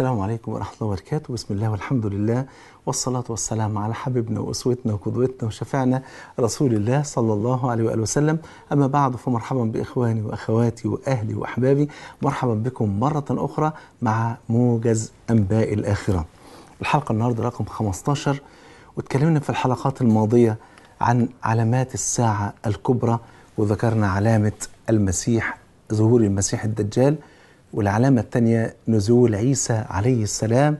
السلام عليكم ورحمة الله وبركاته بسم الله والحمد لله والصلاة والسلام على حبيبنا وأسوتنا وقدوتنا وشفعنا رسول الله صلى الله عليه وآله وسلم أما بعد فمرحبا بإخواني وأخواتي وأهلي وأحبابي مرحبا بكم مرة أخرى مع موجز أنباء الآخرة الحلقة النهاردة رقم 15 وتكلمنا في الحلقات الماضية عن علامات الساعة الكبرى وذكرنا علامة المسيح ظهور المسيح الدجال والعلامة الثانية نزول عيسى عليه السلام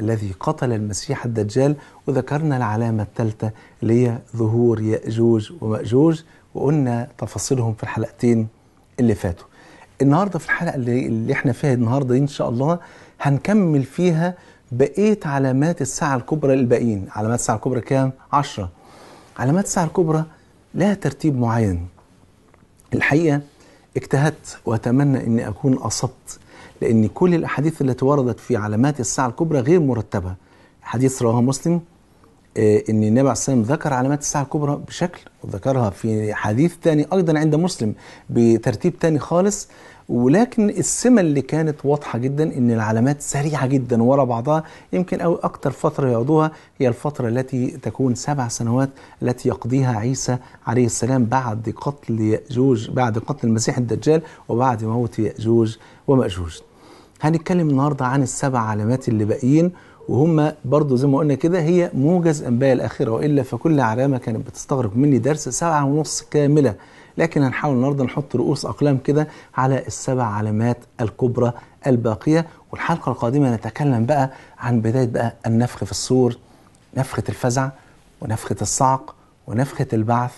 الذي قتل المسيح الدجال وذكرنا العلامة الثالثة اللي هي ظهور يأجوج ومأجوج وقلنا تفاصيلهم في الحلقتين اللي فاتوا النهاردة في الحلقة اللي, اللي احنا فيها النهاردة إن شاء الله هنكمل فيها بقية علامات الساعة الكبرى الباقيين علامات الساعة الكبرى كام؟ عشرة علامات الساعة الكبرى لها ترتيب معين الحقيقة اجتهدت وأتمنى أني أكون أصبت لأن كل الأحاديث التي وردت في علامات الساعة الكبرى غير مرتبة حديث رواه مسلم آه، ان النبي عليه الصلاه ذكر علامات الساعه الكبرى بشكل وذكرها في حديث ثاني ايضا عند مسلم بترتيب ثاني خالص ولكن السمة اللي كانت واضحة جدا ان العلامات سريعة جدا ورا بعضها يمكن أو أكتر فترة يقضوها هي الفترة التي تكون سبع سنوات التي يقضيها عيسى عليه السلام بعد قتل يأجوج بعد قتل المسيح الدجال وبعد موت يأجوج ومأجوج هنتكلم النهاردة عن السبع علامات اللي باقيين وهم برضو زي ما قلنا كده هي موجز أنباء الآخرة وإلا فكل علامة كانت بتستغرق مني درس ساعة ونص كاملة لكن هنحاول النهارده نحط رؤوس اقلام كده على السبع علامات الكبرى الباقيه والحلقه القادمه نتكلم بقى عن بدايه بقى النفخ في الصور نفخه الفزع ونفخه الصعق ونفخه البعث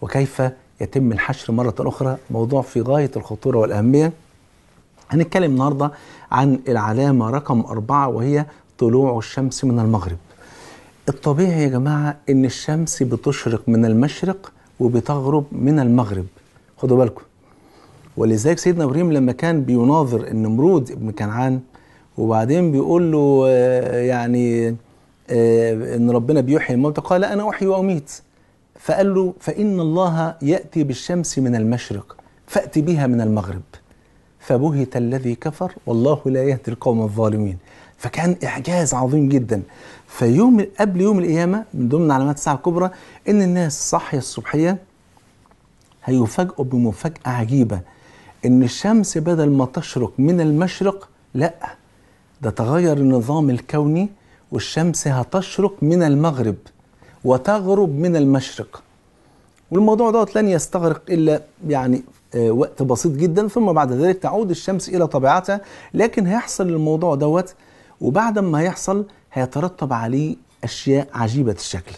وكيف يتم الحشر مره اخرى موضوع في غايه الخطوره والاهميه هنتكلم النهارده عن العلامه رقم أربعة وهي طلوع الشمس من المغرب الطبيعي يا جماعه ان الشمس بتشرق من المشرق وبتغرب من المغرب خدوا بالكم ولذلك سيدنا ابراهيم لما كان بيناظر النمرود ابن كنعان وبعدين بيقول له آه، يعني آه، ان ربنا بيحيي الموتى قال انا احيي واميت فقال له فان الله ياتي بالشمس من المشرق فات بها من المغرب فبهت الذي كفر والله لا يهدي القوم الظالمين فكان اعجاز عظيم جدا فيوم قبل يوم القيامه من ضمن علامات الساعه الكبرى ان الناس صحي الصبحيه هيفاجئوا بمفاجأة عجيبة إن الشمس بدل ما تشرق من المشرق لأ ده تغير النظام الكوني والشمس هتشرق من المغرب وتغرب من المشرق والموضوع دوت لن يستغرق إلا يعني آه، وقت بسيط جدا ثم بعد ذلك تعود الشمس إلى طبيعتها لكن هيحصل الموضوع دوت وبعد ما هيحصل هيترتب عليه أشياء عجيبة الشكل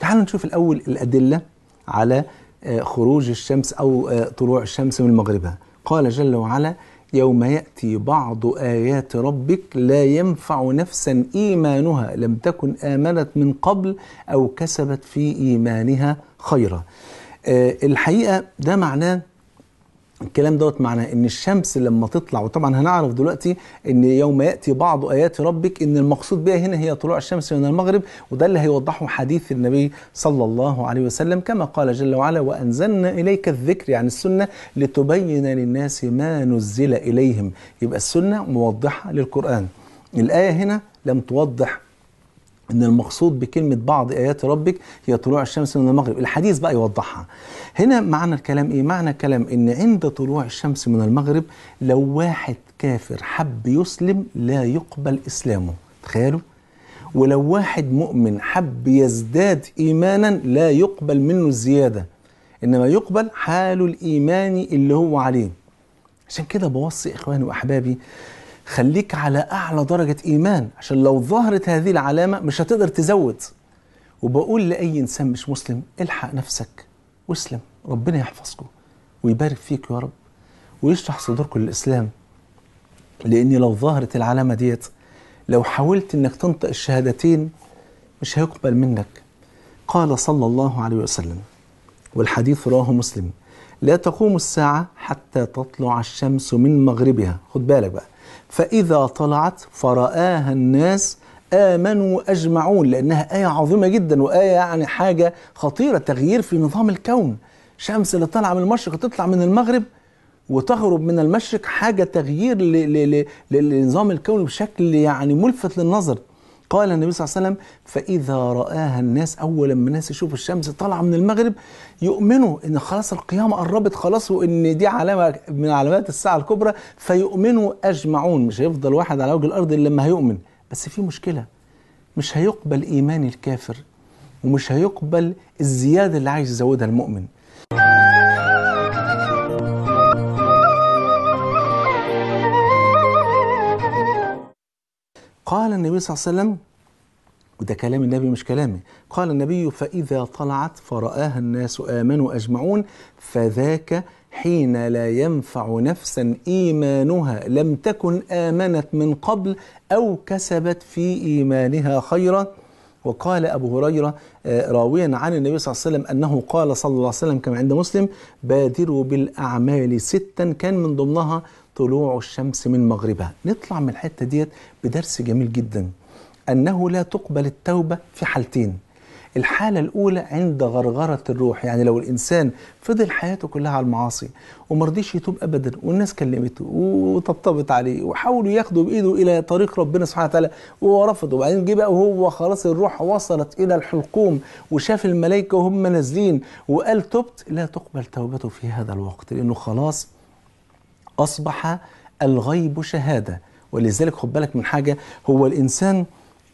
تعالوا نشوف الأول الأدلة على آه، خروج الشمس أو آه، طلوع الشمس من مغربها قال جل وعلا يوم يأتي بعض آيات ربك لا ينفع نفسا إيمانها لم تكن آمنت من قبل أو كسبت في إيمانها خيرا آه، الحقيقة ده معناه الكلام دوت معناه ان الشمس لما تطلع وطبعا هنعرف دلوقتي ان يوم ياتي بعض ايات ربك ان المقصود بها هنا هي طلوع الشمس من المغرب وده اللي هيوضحه حديث النبي صلى الله عليه وسلم كما قال جل وعلا وانزلنا اليك الذكر يعني السنه لتبين للناس ما نزل اليهم يبقى السنه موضحه للقران الايه هنا لم توضح ان المقصود بكلمه بعض ايات ربك هي طلوع الشمس من المغرب الحديث بقى يوضحها هنا معنى الكلام ايه معنى الكلام ان عند طلوع الشمس من المغرب لو واحد كافر حب يسلم لا يقبل اسلامه تخيلوا ولو واحد مؤمن حب يزداد ايمانا لا يقبل منه الزياده انما يقبل حال الايمان اللي هو عليه عشان كده بوصي اخواني واحبابي خليك على اعلى درجه ايمان عشان لو ظهرت هذه العلامه مش هتقدر تزود وبقول لاي انسان مش مسلم الحق نفسك واسلم ربنا يحفظكم ويبارك فيك يا رب ويشرح صدوركم للاسلام لان لو ظهرت العلامه ديت لو حاولت انك تنطق الشهادتين مش هيقبل منك قال صلى الله عليه وسلم والحديث رواه مسلم لا تقوم الساعه حتى تطلع الشمس من مغربها خد بالك بقى فإذا طلعت فرآها الناس آمنوا أجمعون لأنها آية عظيمة جدا وآية يعني حاجة خطيرة تغيير في نظام الكون شمس اللي طالعة من المشرق تطلع من المغرب وتغرب من المشرق حاجة تغيير لنظام الكون بشكل يعني ملفت للنظر قال النبي صلى الله عليه وسلم فإذا رآها الناس أول ما الناس يشوفوا الشمس طالعة من المغرب يؤمنوا إن خلاص القيامة قربت خلاص وإن دي علامة من علامات الساعة الكبرى فيؤمنوا أجمعون مش هيفضل واحد على وجه الأرض إلا لما هيؤمن بس في مشكلة مش هيقبل إيمان الكافر ومش هيقبل الزيادة اللي عايز يزودها المؤمن قال النبي صلى الله عليه وسلم وده كلام النبي مش كلامي قال النبي فإذا طلعت فرآها الناس آمنوا أجمعون فذاك حين لا ينفع نفسا إيمانها لم تكن آمنت من قبل أو كسبت في إيمانها خيرا وقال أبو هريرة آه، راويا عن النبي صلى الله عليه وسلم أنه قال صلى الله عليه وسلم كما عند مسلم بادروا بالأعمال ستا كان من ضمنها طلوع الشمس من مغربها نطلع من الحتة ديت بدرس جميل جدا أنه لا تقبل التوبة في حالتين الحالة الأولى عند غرغرة الروح يعني لو الإنسان فضل حياته كلها على المعاصي ومرضيش يتوب أبدا والناس كلمته وطبطبت عليه وحاولوا ياخدوا بإيده إلى طريق ربنا سبحانه وتعالى وهو رفض وبعدين جه بقى وهو خلاص الروح وصلت إلى الحلقوم وشاف الملائكة وهم نازلين وقال تبت لا تقبل توبته في هذا الوقت لأنه خلاص أصبح الغيب شهادة ولذلك خد بالك من حاجة هو الإنسان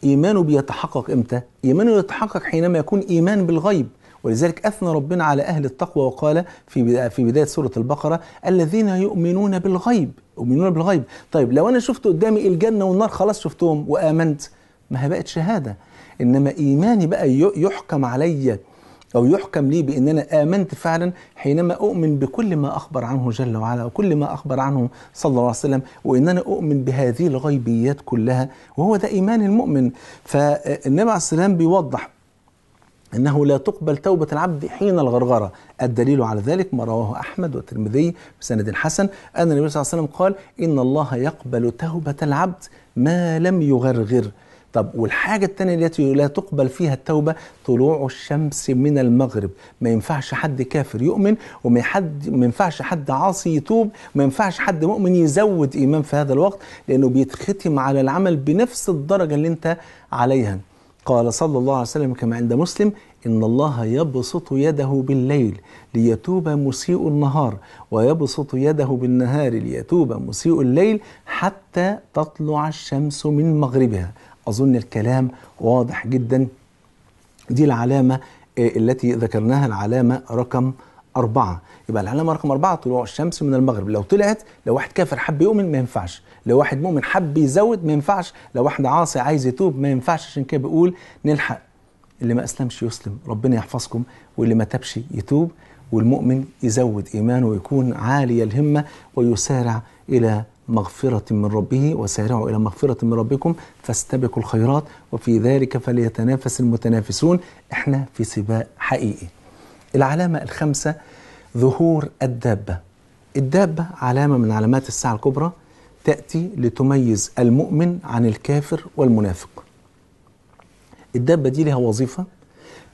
إيمانه بيتحقق إمتى؟ إيمانه يتحقق حينما يكون إيمان بالغيب ولذلك أثنى ربنا على أهل التقوى وقال في في بداية سورة البقرة الذين يؤمنون بالغيب يؤمنون بالغيب طيب لو أنا شفت قدامي الجنة والنار خلاص شفتهم وآمنت ما هي بقت شهادة إنما إيماني بقى يحكم عليّ أو يحكم لي بأن أنا آمنت فعلا حينما أؤمن بكل ما أخبر عنه جل وعلا وكل ما أخبر عنه صلى الله عليه وسلم وأن أنا أؤمن بهذه الغيبيات كلها وهو ده إيمان المؤمن فالنبي عليه السلام بيوضح أنه لا تقبل توبة العبد حين الغرغرة الدليل على ذلك ما رواه أحمد والترمذي بسند حسن أن النبي صلى الله عليه وسلم قال إن الله يقبل توبة العبد ما لم يغرغر طب والحاجة التانية التي لا تقبل فيها التوبة طلوع الشمس من المغرب ما ينفعش حد كافر يؤمن وما حد ما ينفعش حد عاصي يتوب ما ينفعش حد مؤمن يزود إيمان في هذا الوقت لأنه بيتختم على العمل بنفس الدرجة اللي أنت عليها قال صلى الله عليه وسلم كما عند مسلم إن الله يبسط يده بالليل ليتوب مسيء النهار ويبسط يده بالنهار ليتوب مسيء الليل حتى تطلع الشمس من مغربها أظن الكلام واضح جدا دي العلامة آه، التي ذكرناها العلامة رقم أربعة يبقى العلامة رقم أربعة طلوع الشمس من المغرب لو طلعت لو واحد كافر حب يؤمن ما ينفعش لو واحد مؤمن حب يزود ما ينفعش لو واحد عاصي عايز يتوب ما ينفعش عشان كده بيقول نلحق اللي ما أسلمش يسلم ربنا يحفظكم واللي ما تبش يتوب والمؤمن يزود إيمانه ويكون عالي الهمة ويسارع إلى مغفرة من ربه وسارعوا إلى مغفرة من ربكم فاستبقوا الخيرات وفي ذلك فليتنافس المتنافسون إحنا في سباق حقيقي العلامة الخامسة ظهور الدابة الدابة علامة من علامات الساعة الكبرى تأتي لتميز المؤمن عن الكافر والمنافق الدابة دي لها وظيفة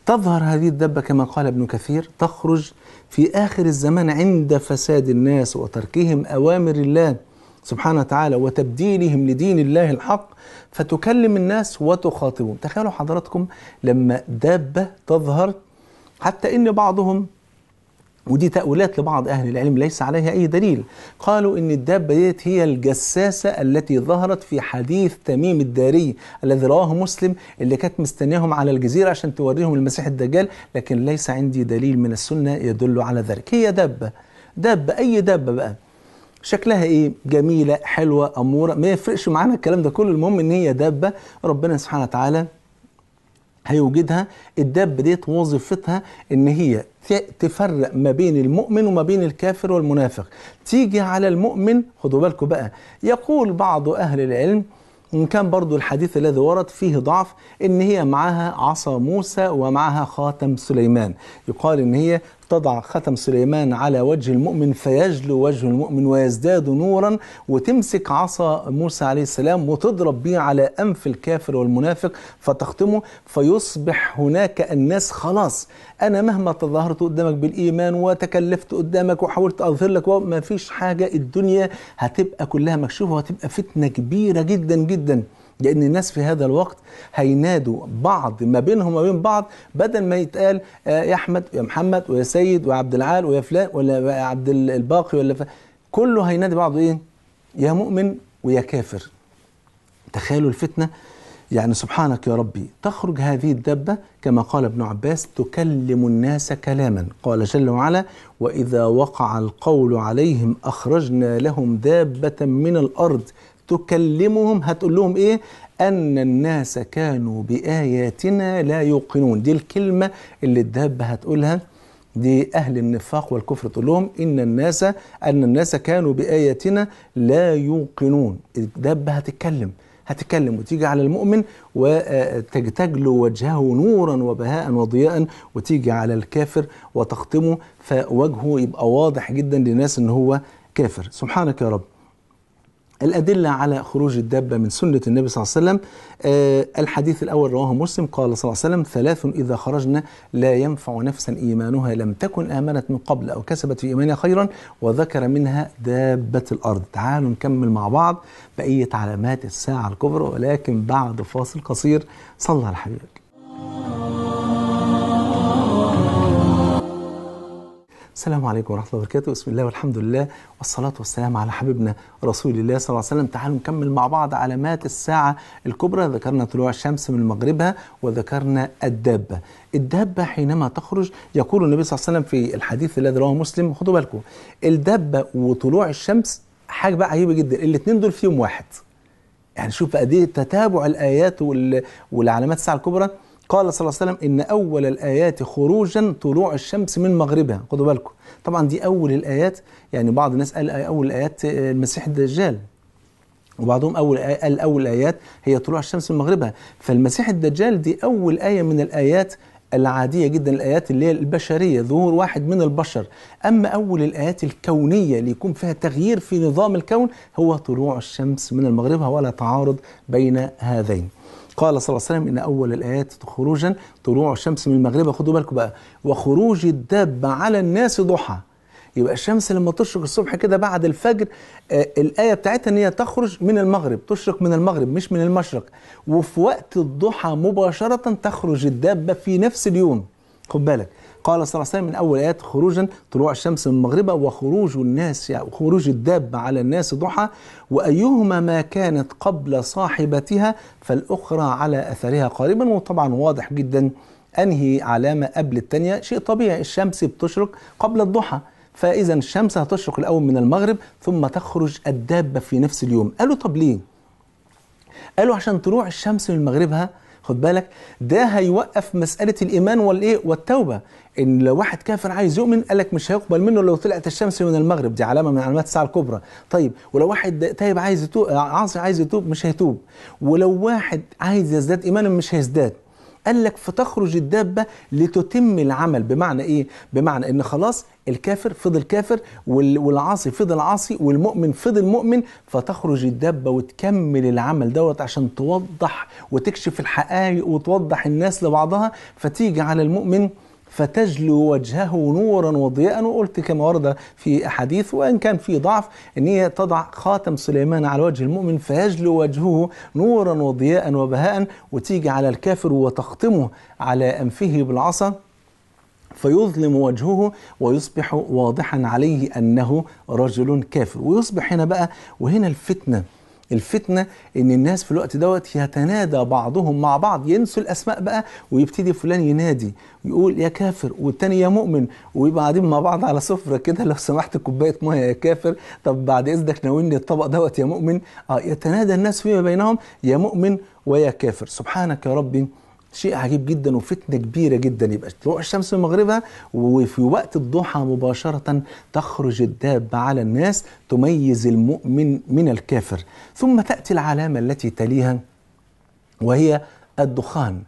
تظهر هذه الدابة كما قال ابن كثير تخرج في آخر الزمان عند فساد الناس وتركهم أوامر الله سبحانه وتعالى وتبديلهم لدين الله الحق فتكلم الناس وتخاطبهم تخيلوا حضراتكم لما دابة تظهر حتى ان بعضهم ودي تأويلات لبعض أهل العلم ليس عليها أي دليل قالوا إن الدابة ديت هي الجساسة التي ظهرت في حديث تميم الداري الذي رواه مسلم اللي كانت مستنياهم على الجزيرة عشان توريهم المسيح الدجال لكن ليس عندي دليل من السنة يدل على ذلك هي دابة دابة أي دابة بقى شكلها ايه جميله حلوه اموره ما يفرقش معانا الكلام ده كله المهم ان هي دابه ربنا سبحانه وتعالى هيوجدها الدابه ديت وظيفتها ان هي تفرق ما بين المؤمن وما بين الكافر والمنافق تيجي على المؤمن خدوا بالكم بقى يقول بعض اهل العلم إن كان برضو الحديث الذي ورد فيه ضعف إن هي معها عصا موسى ومعها خاتم سليمان يقال إن هي تضع ختم سليمان على وجه المؤمن فيجلو وجه المؤمن ويزداد نورا وتمسك عصا موسى عليه السلام وتضرب به على أنف الكافر والمنافق فتختمه فيصبح هناك الناس خلاص أنا مهما تظاهرت قدامك بالإيمان وتكلفت قدامك وحاولت أظهر لك ما فيش حاجة الدنيا هتبقى كلها مكشوفة وهتبقى فتنة كبيرة جدا جدا لان الناس في هذا الوقت هينادوا بعض ما بينهم وما بين بعض بدل ما يتقال آه، يا احمد ويا محمد ويا سيد ويا عبد العال ويا فلان ولا عبد الباقي ولا ف... كله هينادي بعضه ايه يا مؤمن ويا كافر تخيلوا الفتنه يعني سبحانك يا ربي تخرج هذه الدابة كما قال ابن عباس تكلم الناس كلاما قال جل وعلا وإذا وقع القول عليهم أخرجنا لهم دابة من الأرض تكلمهم هتقول لهم ايه أن الناس كانوا بآياتنا لا يوقنون دي الكلمة اللي الدابة هتقولها دي اهل النفاق والكفر تقول لهم إن الناس أن الناس كانوا بآياتنا لا يوقنون الدابة هتتكلم هتتكلم وتيجي على المؤمن وتجتجل آه، وجهه نورا وبهاء وضياء وتيجي على الكافر وتختمه فوجهه يبقى واضح جدا للناس ان هو كافر سبحانك يا رب الأدلة على خروج الدابة من سنة النبي صلى الله عليه وسلم آه، الحديث الأول رواه مسلم قال صلى الله عليه وسلم ثلاث إذا خرجنا لا ينفع نفسا إيمانها لم تكن آمنت من قبل أو كسبت في إيمانها خيرا وذكر منها دابة الأرض تعالوا نكمل مع بعض بقية علامات الساعة الكبرى ولكن بعد فاصل قصير صلى على حبيبك السلام عليكم ورحمة الله وبركاته بسم الله والحمد لله والصلاة والسلام على حبيبنا رسول الله صلى الله عليه وسلم تعالوا نكمل مع بعض علامات الساعة الكبرى ذكرنا طلوع الشمس من مغربها وذكرنا الدابة الدابة حينما تخرج يقول النبي صلى الله عليه وسلم في الحديث الذي رواه مسلم خدوا بالكم الدابة وطلوع الشمس حاجة بقى عجيبة جدا الاثنين دول فيهم واحد يعني شوف قد ايه تتابع الايات والعلامات الساعه الكبرى قال صلى الله عليه وسلم إن أول الآيات خروجا طلوع الشمس من مغربها خدوا بالكم طبعا دي أول الآيات يعني بعض الناس قال أول الآيات المسيح الدجال وبعضهم أول آية، قال أول آيات هي طلوع الشمس من مغربها فالمسيح الدجال دي أول آية من الآيات العادية جدا الآيات اللي هي البشرية ظهور واحد من البشر أما أول الآيات الكونية اللي يكون فيها تغيير في نظام الكون هو طلوع الشمس من المغربها ولا تعارض بين هذين قال صلى الله عليه وسلم إن أول الآيات خروجا طلوع الشمس من المغرب خدوا بالكم بقى وخروج الدابة على الناس ضحى يبقى الشمس لما تشرق الصبح كده بعد الفجر آه الآية بتاعتها إن هي تخرج من المغرب تشرق من المغرب مش من المشرق وفي وقت الضحى مباشرة تخرج الدابة في نفس اليوم خد بالك قال صلى الله عليه وسلم من أول آيات خروجا طلوع الشمس من مغربها وخروج الناس خروج الدابة على الناس ضحى وأيهما ما كانت قبل صاحبتها فالأخرى على أثرها قريبا وطبعا واضح جدا أنهي علامة قبل الثانية شيء طبيعي الشمس بتشرق قبل الضحى فإذا الشمس هتشرق الأول من المغرب ثم تخرج الدابة في نفس اليوم قالوا طب ليه؟ قالوا عشان طلوع الشمس من مغربها خد بالك ده هيوقف مساله الايمان والايه والتوبه ان لو واحد كافر عايز يؤمن قالك مش هيقبل منه لو طلعت الشمس من المغرب دي علامه من علامات الساعه الكبرى طيب ولو واحد تايب عايز يتوب عاصي عايز يتوب مش هيتوب ولو واحد عايز يزداد ايمانا مش هيزداد قال لك فتخرج الدابة لتتم العمل بمعنى إيه؟ بمعنى إن خلاص الكافر فضل كافر والعاصي فضل عاصي والمؤمن فضل مؤمن فتخرج الدابة وتكمل العمل دوت عشان توضح وتكشف الحقائق وتوضح الناس لبعضها فتيجي على المؤمن فتجلو وجهه نورا وضياء وقلت كما ورد في أحاديث وإن كان في ضعف أن هي تضع خاتم سليمان على وجه المؤمن فيجلو وجهه نورا وضياء وبهاء وتيجي على الكافر وتختمه على أنفه بالعصا فيظلم وجهه ويصبح واضحا عليه أنه رجل كافر ويصبح هنا بقى وهنا الفتنة الفتنه ان الناس في الوقت دوت يتنادى بعضهم مع بعض ينسوا الاسماء بقى ويبتدي فلان ينادي ويقول يا كافر والتاني يا مؤمن ويبقى قاعدين مع بعض على سفره كده لو سمحت كوبايه ميه يا كافر طب بعد اذنك ناولني الطبق دوت يا مؤمن اه يتنادى الناس فيما بينهم يا مؤمن ويا كافر سبحانك يا ربي شيء عجيب جدا وفتنه كبيره جدا يبقى طلوع الشمس من مغربها وفي وقت الضحى مباشره تخرج الدابه على الناس تميز المؤمن من الكافر ثم تاتي العلامه التي تليها وهي الدخان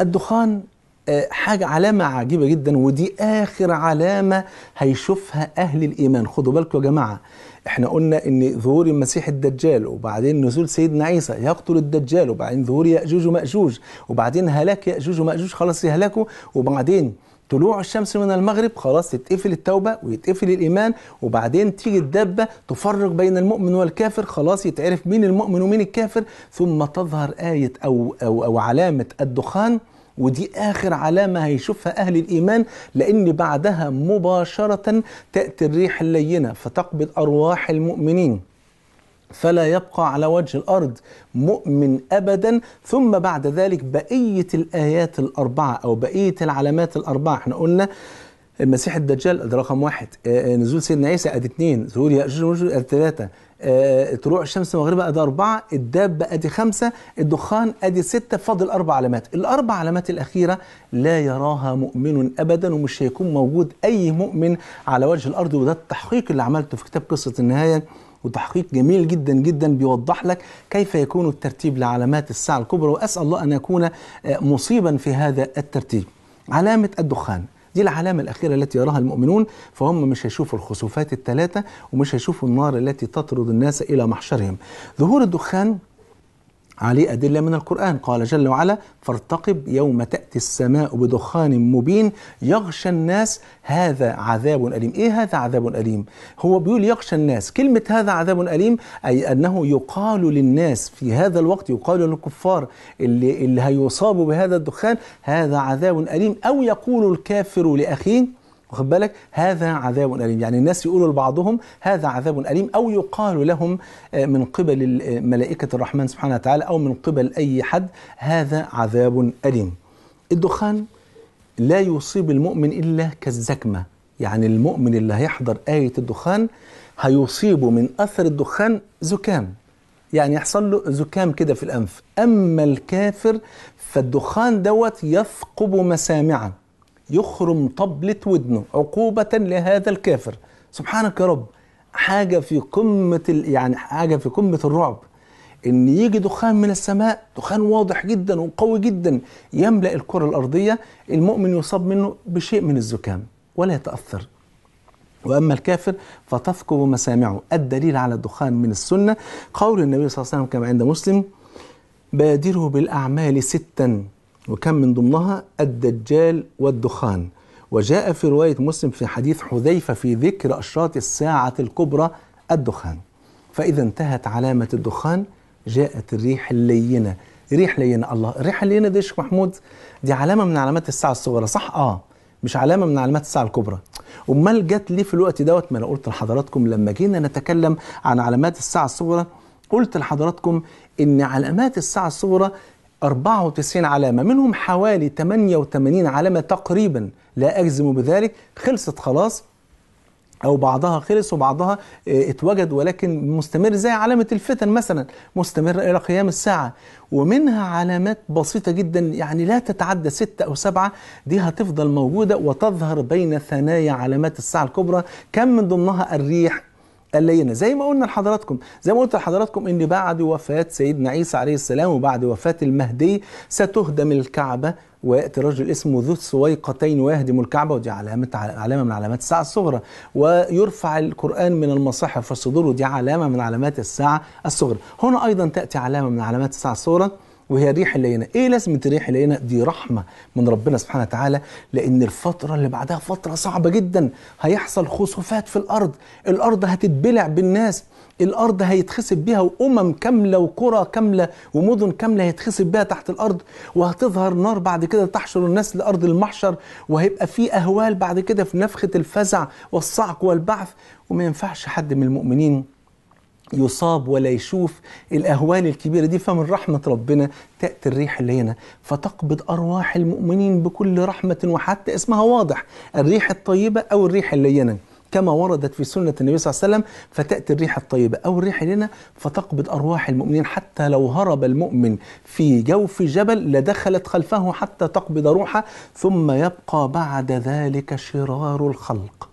الدخان آه، حاجة علامة عجيبة جدا ودي آخر علامة هيشوفها أهل الإيمان خدوا بالكم يا جماعة احنا قلنا ان ظهور المسيح الدجال وبعدين نزول سيدنا عيسى يقتل الدجال وبعدين ظهور ياجوج وماجوج وبعدين هلاك ياجوج وماجوج خلاص يهلكوا وبعدين طلوع الشمس من المغرب خلاص تتقفل التوبة ويتقفل الإيمان وبعدين تيجي الدبة تفرق بين المؤمن والكافر خلاص يتعرف مين المؤمن ومين الكافر ثم تظهر آية أو, أو, أو علامة الدخان ودي آخر علامة هيشوفها أهل الإيمان لأن بعدها مباشرة تأتي الريح اللينة فتقبض أرواح المؤمنين فلا يبقى على وجه الارض مؤمن ابدا ثم بعد ذلك بقيه الايات الاربعه او بقيه العلامات الاربعه احنا قلنا المسيح الدجال ده رقم واحد آه، آه، نزول سيدنا عيسى ادي اثنين ظهور ياجوج وماجوج ادي ثلاثه آه، طلوع الشمس ومغربها ادي اربعه الدابه ادي خمسه الدخان ادي سته فاضل اربع علامات الاربع علامات الاخيره لا يراها مؤمن ابدا ومش هيكون موجود اي مؤمن على وجه الارض وده التحقيق اللي عملته في كتاب قصه النهايه وتحقيق جميل جدا جدا بيوضح لك كيف يكون الترتيب لعلامات الساعة الكبرى وأسأل الله أن يكون مصيبا في هذا الترتيب علامة الدخان دي العلامة الأخيرة التي يراها المؤمنون فهم مش هيشوفوا الخسوفات الثلاثة ومش هيشوفوا النار التي تطرد الناس إلى محشرهم ظهور الدخان عليه أدلة من القرآن قال جل وعلا فارتقب يوم تأتي السماء بدخان مبين يغشى الناس هذا عذاب أليم إيه هذا عذاب أليم هو بيقول يغشى الناس كلمة هذا عذاب أليم أي أنه يقال للناس في هذا الوقت يقال للكفار اللي, اللي هيصابوا بهذا الدخان هذا عذاب أليم أو يقول الكافر لأخيه واخد بالك هذا عذاب أليم يعني الناس يقولوا لبعضهم هذا عذاب أليم أو يقال لهم آه، من قبل آه، ملائكة الرحمن سبحانه وتعالى أو من قبل أي حد هذا عذاب أليم الدخان لا يصيب المؤمن إلا كالزكمة يعني المؤمن اللي هيحضر آية الدخان هيصيبه من أثر الدخان زكام يعني يحصل له زكام كده في الأنف أما الكافر فالدخان دوت يثقب مسامعه يخرم طبلة ودنه عقوبة لهذا الكافر سبحانك يا رب حاجة في قمة يعني حاجة في قمة الرعب ان يجي دخان من السماء دخان واضح جدا وقوي جدا يملا الكره الارضيه المؤمن يصاب منه بشيء من الزكام ولا يتاثر واما الكافر فتثقب مسامعه الدليل على الدخان من السنه قول النبي صلى الله عليه وسلم كما عند مسلم بادروا بالاعمال ستا وكان من ضمنها الدجال والدخان وجاء في رواية مسلم في حديث حذيفة في ذكر أشراط الساعة الكبرى الدخان فإذا انتهت علامة الدخان جاءت الريح اللينة ريح لينة الله الريح اللينة دي شيخ محمود دي علامة من علامات الساعة الصغرى صح آه مش علامة من علامات الساعة الكبرى أمال جت ليه في الوقت دوت ما أنا قلت لحضراتكم لما جينا نتكلم عن علامات الساعة الصغرى قلت لحضراتكم إن علامات الساعة الصغرى 94 علامة منهم حوالي 88 علامة تقريبا لا أجزم بذلك خلصت خلاص أو بعضها خلص وبعضها آه، اتوجد ولكن مستمر زي علامة الفتن مثلا مستمر إلى قيام الساعة ومنها علامات بسيطة جدا يعني لا تتعدى ستة أو سبعة دي هتفضل موجودة وتظهر بين ثنايا علامات الساعة الكبرى كم من ضمنها الريح اللينه زي ما قلنا لحضراتكم زي ما قلت لحضراتكم ان بعد وفاه سيدنا عيسى عليه السلام وبعد وفاه المهدي ستهدم الكعبه وياتي رجل اسمه ذو السويقتين ويهدم الكعبه ودي علامه علامه من علامات الساعه الصغرى ويرفع القران من المصاحف والصدور ودي علامه من علامات الساعه الصغرى هنا ايضا تاتي علامه من علامات الساعه الصغرى وهي ريح لينة ايه لازمة ريح لينة دي رحمة من ربنا سبحانه وتعالى لان الفترة اللي بعدها فترة صعبة جدا هيحصل خسوفات في الارض الارض هتتبلع بالناس الارض هيتخسف بيها وامم كامله وقرى كامله ومدن كامله هيتخسف بيها تحت الارض وهتظهر نار بعد كده تحشر الناس لارض المحشر وهيبقى في اهوال بعد كده في نفخه الفزع والصعق والبعث وما ينفعش حد من المؤمنين يصاب ولا يشوف الاهوال الكبيره دي فمن رحمه ربنا تاتي الريح اللي هنا فتقبض ارواح المؤمنين بكل رحمه وحتى اسمها واضح الريح الطيبه او الريح اللينه كما وردت في سنة النبي صلى الله عليه وسلم فتأتي الريح الطيبة أو الريح هنا فتقبض أرواح المؤمنين حتى لو هرب المؤمن في جوف جبل لدخلت خلفه حتى تقبض روحه ثم يبقى بعد ذلك شرار الخلق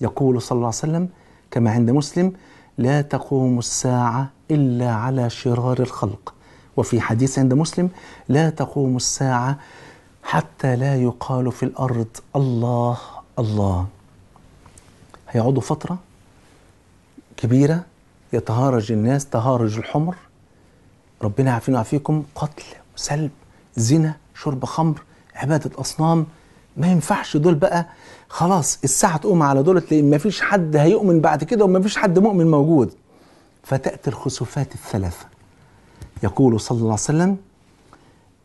يقول صلى الله عليه وسلم كما عند مسلم لا تقوم الساعة إلا على شرار الخلق وفي حديث عند مسلم لا تقوم الساعة حتى لا يقال في الأرض الله الله هيقعدوا فترة كبيرة يتهارج الناس تهارج الحمر ربنا يعافينا ويعافيكم قتل سلب زنا شرب خمر عبادة أصنام ما ينفعش دول بقى خلاص الساعة تقوم على دول لأن فيش حد هيؤمن بعد كده وما فيش حد مؤمن موجود فتأتي الخسوفات الثلاثة يقول صلى الله عليه وسلم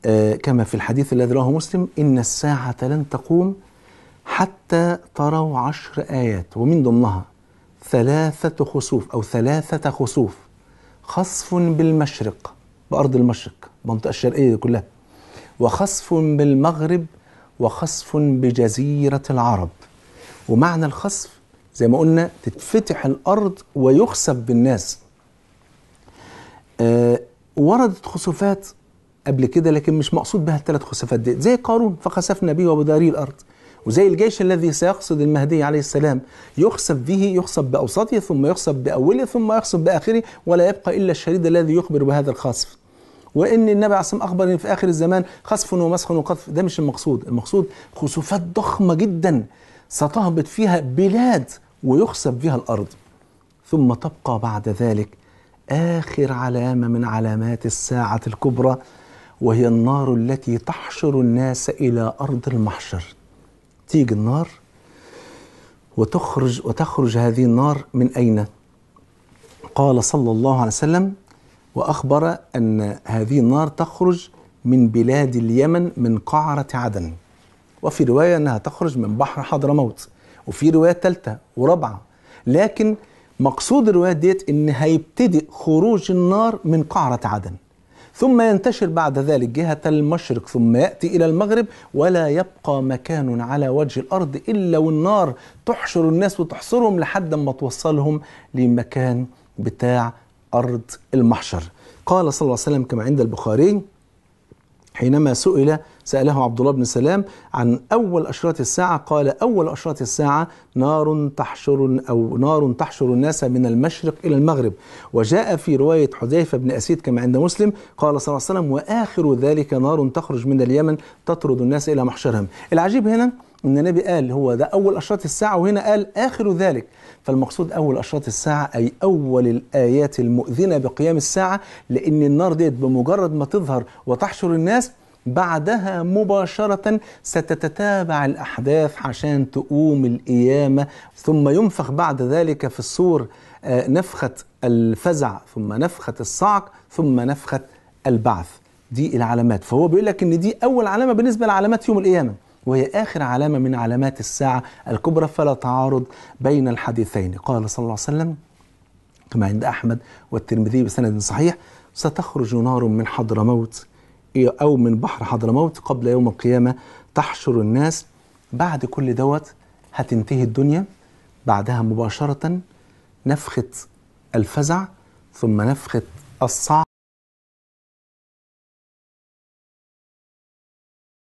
آه كما في الحديث الذي رواه مسلم إن الساعة لن تقوم حتى تروا عشر آيات ومن ضمنها ثلاثة خسوف أو ثلاثة خسوف خصف بالمشرق بأرض المشرق المنطقة الشرقية كلها وخصف بالمغرب وخصف بجزيرة العرب ومعنى الخصف زي ما قلنا تتفتح الأرض ويخصف بالناس آه، وردت خسوفات قبل كده لكن مش مقصود بها الثلاث خسوفات دي زي قارون فخسفنا به وبداري الارض وزي الجيش الذي سيقصد المهدي عليه السلام يخسف به يخسف باوسطه ثم يخسف باوله ثم يخسف باخره ولا يبقى الا الشريد الذي يخبر بهذا الخصف وان النبي عليه الصلاه اخبر ان في اخر الزمان خسف ومسخ وقذف ده مش المقصود المقصود خسوفات ضخمه جدا ستهبط فيها بلاد ويخسب فيها الارض ثم تبقى بعد ذلك اخر علامه من علامات الساعه الكبرى وهي النار التي تحشر الناس الى ارض المحشر تيجي النار وتخرج وتخرج هذه النار من اين قال صلى الله عليه وسلم وأخبر أن هذه النار تخرج من بلاد اليمن من قعرة عدن وفي رواية أنها تخرج من بحر حضرموت وفي رواية ثالثة ورابعة لكن مقصود الرواية ديت أن هيبتدئ خروج النار من قعرة عدن ثم ينتشر بعد ذلك جهة المشرق ثم يأتي إلى المغرب ولا يبقى مكان على وجه الأرض إلا والنار تحشر الناس وتحصرهم لحد ما توصلهم لمكان بتاع أرض المحشر قال صلى الله عليه وسلم كما عند البخاري حينما سئل سأله عبد الله بن سلام عن أول أشراط الساعة قال أول أشراط الساعة نار تحشر أو نار تحشر الناس من المشرق إلى المغرب وجاء في رواية حذيفة بن أسيد كما عند مسلم قال صلى الله عليه وسلم وآخر ذلك نار تخرج من اليمن تطرد الناس إلى محشرهم العجيب هنا ان النبي قال هو ده اول اشراط الساعه وهنا قال اخر ذلك فالمقصود اول اشراط الساعه اي اول الايات المؤذنه بقيام الساعه لان النار ديت بمجرد ما تظهر وتحشر الناس بعدها مباشرة ستتتابع الأحداث عشان تقوم القيامة ثم ينفخ بعد ذلك في الصور آه، نفخة الفزع ثم نفخة الصعق ثم نفخة البعث دي العلامات فهو بيقول لك ان دي اول علامه بالنسبه لعلامات يوم القيامه وهي آخر علامة من علامات الساعة الكبرى فلا تعارض بين الحديثين قال صلى الله عليه وسلم كما عند أحمد والترمذي بسند صحيح ستخرج نار من حضرموت أو من بحر حضرموت قبل يوم القيامة تحشر الناس بعد كل دوت هتنتهي الدنيا بعدها مباشرة نفخة الفزع ثم نفخة الصعق